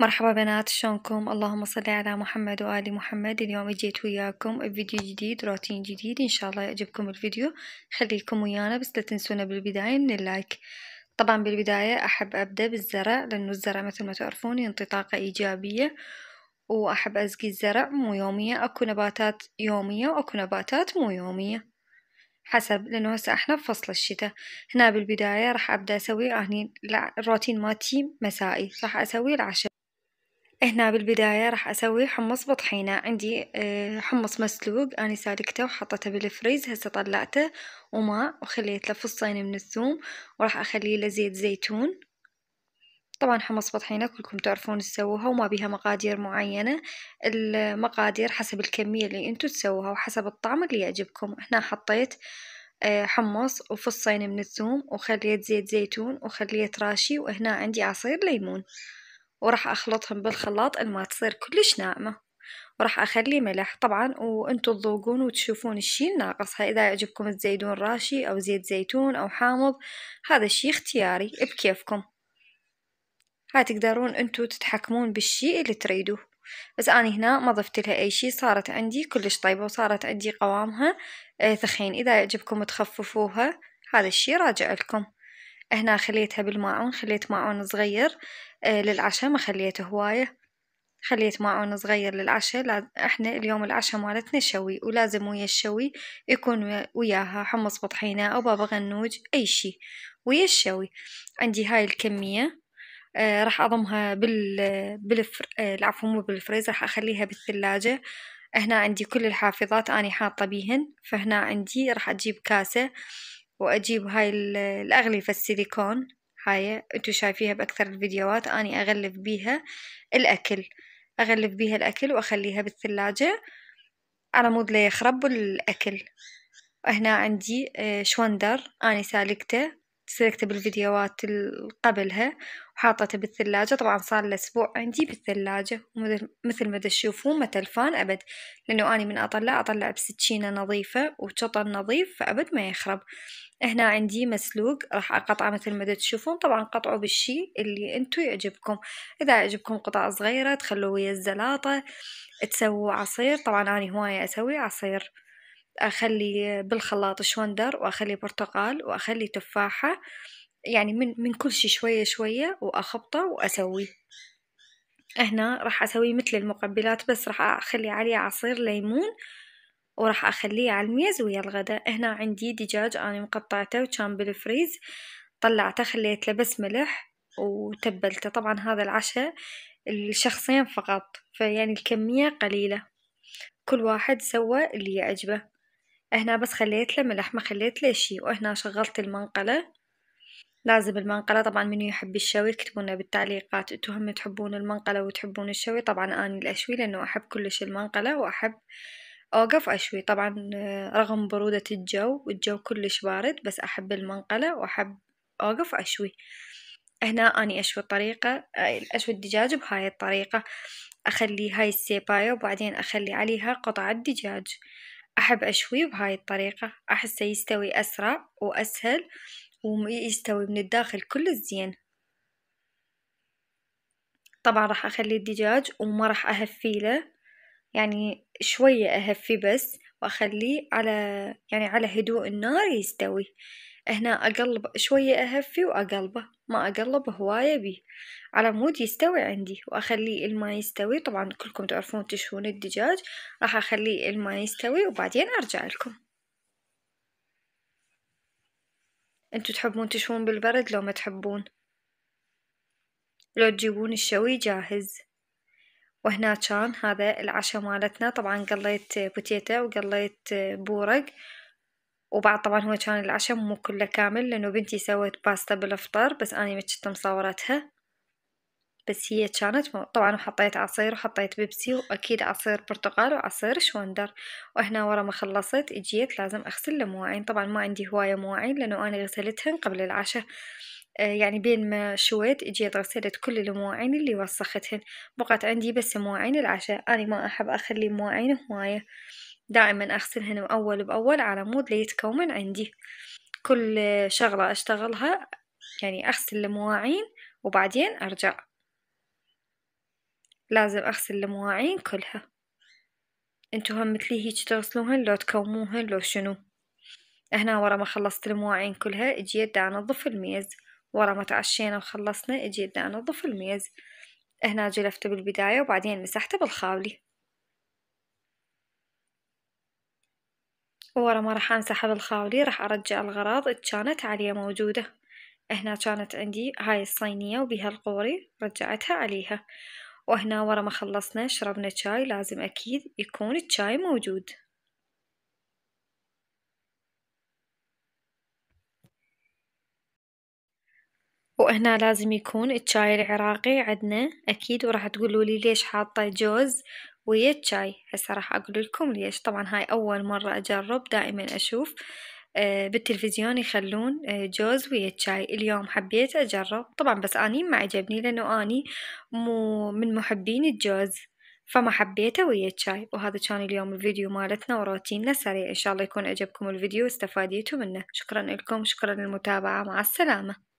مرحبا بنات شلونكم اللهم صل على محمد وآل محمد اليوم اجيت وياكم بفيديو جديد روتين جديد ان شاء الله يعجبكم الفيديو خليكم ويانا بس لا تنسونا بالبداية من اللايك طبعا بالبداية احب ابدأ بالزرع لانه الزرع مثل ما تعرفون ينطي طاقة ايجابية واحب اسقي الزرع مو يومية اكو نباتات يومية واكو نباتات مو يومية حسب لأنه هسه إحنا بفصل الشتاء هنا بالبداية راح أبدأ أسوي اهني آه، الروتين مالتي مسائي راح أسوي العشاء هنا بالبداية راح أسوي حمص بطحينة عندي آه، حمص مسلوق أنا سالكته وحطته بالفريز هسه طلعته وماء وخليت له فصين من الثوم وراح أخليه له زيت زيتون طبعا حمص بطحينة كلكم تعرفون تسووها وما بيها مقادير معينة المقادير حسب الكمية اللي انتو تسووها وحسب الطعم اللي يعجبكم هنا حطيت آه، حمص وفصين من الثوم وخليت زيت زيتون وخليت راشي وهنا عندي عصير ليمون وراح أخلطهم بالخلاط ما تصير كلش ناعمة وراح أخلي ملح طبعا وانتو تذوقون وتشوفون الشي الناقص إذا يعجبكم تزيدون راشي أو زيت زيتون أو حامض هذا الشي اختياري بكيفكم هاي تقدرون انتو تتحكمون بالشي اللي تريدوه بس أنا هنا ما ضفت لها أي شي صارت عندي كلش طيبة وصارت عندي قوامها آه، ثخين إذا يعجبكم تخففوها هذا الشي راجع لكم هنا خليتها بالماعون خليت ماعون صغير آه، للعشاء ما خليته هواية خليت ماعون صغير للعشاء احنا اليوم العشاء مالتنا شوي ولازم ويا الشوي يكون وياها حمص بطحينة أو بابا غنوج أي شي ويا الشوي عندي هاي الكمية آه راح أضمها بال بالفر... آه العفو مو بالفريز راح أخليها بالثلاجة هنا عندي كل الحافظات أنا حاطة بيهن فهنا عندي راح أجيب كاسة وأجيب هاي الأغلفة السيليكون هاي انتو شايفيها بأكثر الفيديوهات أني أغلف بيها الأكل أغلف بيها الأكل وأخليها بالثلاجة على مود لا يخرب الأكل هنا عندي آه، شوندر أني سالكته سلكت بالفيديوهات قبلها وحاطته بالثلاجة طبعا صار الأسبوع أسبوع عندي بالثلاجة مثل ما تشوفون ما تلفان أبد لأنه أنا من أطلع أطلع بسكينة نظيفة وشطن نظيف فأبد ما يخرب هنا عندي مسلوق راح أقطعه مثل ما تشوفون طبعا قطعوا بالشي اللي انتو يعجبكم إذا يعجبكم قطع صغيرة تخلوه ويا الزلاطة تسووا عصير طبعا أنا هواية أسوي عصير أخلي بالخلاط شوندر وأخلي برتقال وأخلي تفاحة يعني من من كل شي شوية شوية وأخبطه وأسويه هنا راح أسوي مثل المقبلات بس راح أخلي عليه عصير ليمون وراح أخليه على الميز ويا الغداء هنا عندي دجاج أنا مقطعته وكان بالفريز طلعته خليت له بس ملح وتبلته طبعا هذا العشاء الشخصين فقط فيعني الكمية قليلة كل واحد سوى اللي يعجبه هنا بس خليت له ملح ما خليت له شي وهنا شغلت المنقلة لازم المنقلة طبعا منو يحب الشوي كتبونا بالتعليقات انتو هم تحبون المنقلة وتحبون الشوي طبعا اني الاشوي لانه احب كلش المنقلة واحب اوقف اشوي طبعا آه، رغم برودة الجو والجو كلش بارد بس احب المنقلة واحب اوقف اشوي هنا اني اشوي الطريقة آه، اشوي الدجاج بهاي الطريقة اخلي هاي السيباية وبعدين اخلي عليها قطع الدجاج أحب أشويه بهاي الطريقة أحسه يستوي أسرع وأسهل ويستوي من الداخل كل زين طبعا راح أخلي الدجاج وما راح أهفيله يعني شوية أهفيه بس وأخليه على يعني على هدوء النار يستوي هنا أقلب شوية أهفي وأقلبه ما أقلب هواية بيه على مود يستوي عندي وأخليه الماء يستوي طبعا كلكم تعرفون تشهون الدجاج راح أخليه الماء يستوي وبعدين أرجع لكم انتو تحبون تشهون بالبرد لو ما تحبون لو تجيبون الشوي جاهز وهنا كان هذا العشاء مالتنا طبعا قليت بوتيتا وقليت بورق وبعد طبعا هو كان العشاء مو كله كامل لأنه بنتي سوت باستا بالفطار بس أنا ما مصورتها بس هي كانت طبعا وحطيت عصير وحطيت بيبسي واكيد عصير برتقال وعصير شوندر وهنا ورا ما خلصت اجيت لازم اغسل المواعين طبعا ما عندي هوايه مواعين لانه انا غسلتهن قبل العشاء آه، يعني بين ما شويت اجيت غسلت كل المواعين اللي وسختهن بقت عندي بس مواعين العشاء انا ما احب اخلي مواعين هوايه دائما أغسلهن أول بأول على مود ليتكون عندي كل شغلة أشتغلها يعني أغسل المواعين وبعدين أرجع لازم أغسل المواعين كلها انتو هم مثلي هيج تغسلوهن لو تكوموهن لو شنو هنا ورا ما خلصت المواعين كلها اجيت دا انظف الميز ورا ما تعشينا وخلصنا اجيت دا انظف الميز هنا جلفته بالبداية وبعدين مسحته بالخاولي ورا ما راح انسحب الخاولي راح ارجع الغراض كانت عليها موجودة هنا كانت عندي هاي الصينية وبيها القوري رجعتها عليها وهنا ورا ما خلصنا شربنا شاي لازم أكيد يكون الشاي موجود وهنا لازم يكون الشاي العراقي عندنا أكيد وراح تقولوا لي ليش حاطة جوز ويا الشاي هسه راح أقول لكم ليش طبعا هاي أول مرة أجرب دائما أشوف آه، بالتلفزيون يخلون آه، جوز ويا الشاي اليوم حبيت أجرب طبعا بس أني ما عجبني لأنه أني مو من محبين الجوز فما حبيته ويا الشاي وهذا كان اليوم الفيديو مالتنا وروتيننا سريع إن شاء الله يكون عجبكم الفيديو واستفاديتوا منه شكرا لكم شكرا للمتابعة مع السلامة